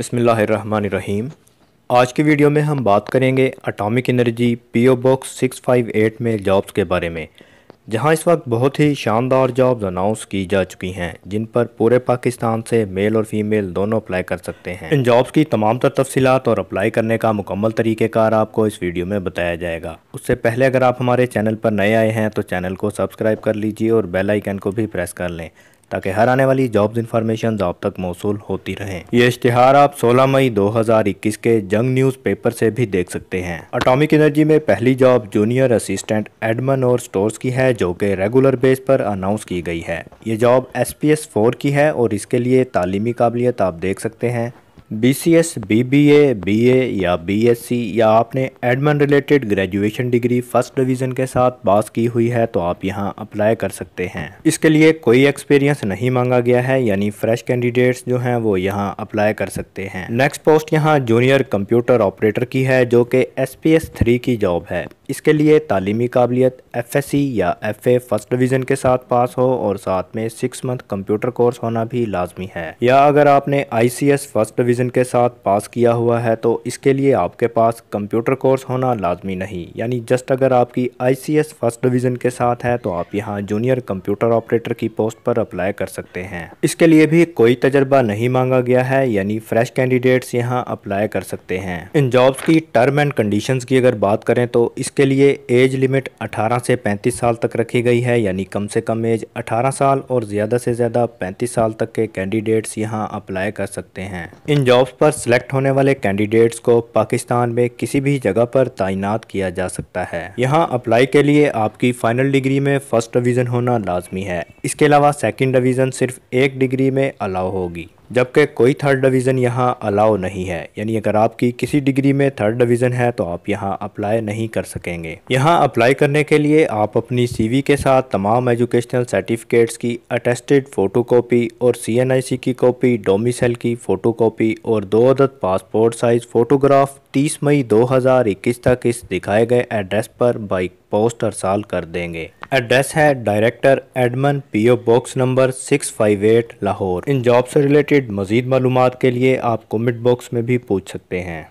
रहीम आज की वीडियो में हम बात करेंगे अटामिक एनर्जी पीओ बॉक्स 658 में जॉब्स के बारे में जहां इस वक्त बहुत ही शानदार जॉब्स अनाउंस की जा चुकी हैं जिन पर पूरे पाकिस्तान से मेल और फीमेल दोनों अप्लाई कर सकते हैं इन जॉब्स की तमाम तर तफसीत और अप्लाई करने का मुकम्मल तरीक़ेकार आपको इस वीडियो में बताया जाएगा उससे पहले अगर आप हमारे चैनल पर नए आए हैं तो चैनल को सब्सक्राइब कर लीजिए और बेलाइकन को भी प्रेस कर लें ताकि हर आने वाली जॉब्स इन्फॉर्मेशन आप तक मौसू होती रहे ये इश्तिहार आप 16 मई 2021 के जंग न्यूज़ पेपर से भी देख सकते हैं अटोमिक एनर्जी में पहली जॉब जूनियर असिस्टेंट एडमन और स्टोर्स की है जो कि रेगुलर बेस पर अनाउंस की गई है ये job S P S four की है और इसके लिए तालीमी काबिलियत आप देख सकते हैं बीसीएस, बीबीए, बीए या बीएससी या आपने admin related graduation degree first division के साथ पास की हुई है तो आप यहां अप्लाई कर सकते हैं इसके लिए कोई एक्सपीरियंस नहीं मांगा गया है यानी फ्रेश कैंडिडेट्स जो हैं वो यहां अप्लाई कर सकते हैं नेक्स्ट पोस्ट यहां जूनियर कंप्यूटर ऑपरेटर की है जो कि एस पी की जॉब है इसके लिए तालीमी काबिलियत एफ या एफ ए फर्स्ट डिवीज़न के साथ पास हो और साथ में सिक्स मंथ कंप्यूटर कोर्स होना भी लाजमी है या अगर आपने आई फर्स्ट डिवीज़न के साथ पास किया हुआ है तो इसके लिए आपके पास कंप्यूटर कोर्स होना लाजमी नहीं यानी जस्ट अगर आपकी आई फर्स्ट डिवीज़न के साथ है तो आप यहाँ जूनियर कंप्यूटर ऑपरेटर की पोस्ट पर अप्लाई कर सकते हैं इसके लिए भी कोई तजर्बा नहीं मांगा गया है यानी फ्रेश कैंडिडेट्स यहाँ अप्लाई कर सकते हैं इन जॉब्स की टर्म एंड कंडीशंस की अगर बात करें तो इस इसके लिए एज लिमिट 18 से 35 साल तक रखी गई है यानी कम से कम एज 18 साल और ज़्यादा से ज़्यादा 35 साल तक के कैंडिडेट्स यहां अप्लाई कर सकते हैं इन जॉब्स पर सिलेक्ट होने वाले कैंडिडेट्स को पाकिस्तान में किसी भी जगह पर तैनात किया जा सकता है यहाँ अप्लाई के लिए आपकी फ़ाइनल डिग्री में फ़र्स्ट डिवीज़न होना लाजमी है इसके अलावा सेकेंड डिवीज़न सिर्फ एक डिग्री में अलाउ होगी जबकि कोई थर्ड डिवीज़न यहाँ अलाउ नहीं है यानी अगर आपकी किसी डिग्री में थर्ड डिवीज़न है तो आप यहाँ अप्लाई नहीं कर सकेंगे यहाँ अप्लाई करने के लिए आप अपनी सीवी के साथ तमाम एजुकेशनल सर्टिफिकेट्स की अटेस्टेड फ़ोटोकॉपी और सीएनआईसी की कॉपी डोमिसल की फ़ोटोकॉपी और दो अदद पासपोर्ट साइज़ फ़ोटोग्राफ 30 मई 2021 तक इस दिखाए गए एड्रेस पर बाइक पोस्ट अरसाल कर देंगे एड्रेस है director admin PO box number six five eight Lahore इन जॉब से रिलेटेड मजीद मालूम के लिए आप कमेंट बॉक्स में भी पूछ सकते हैं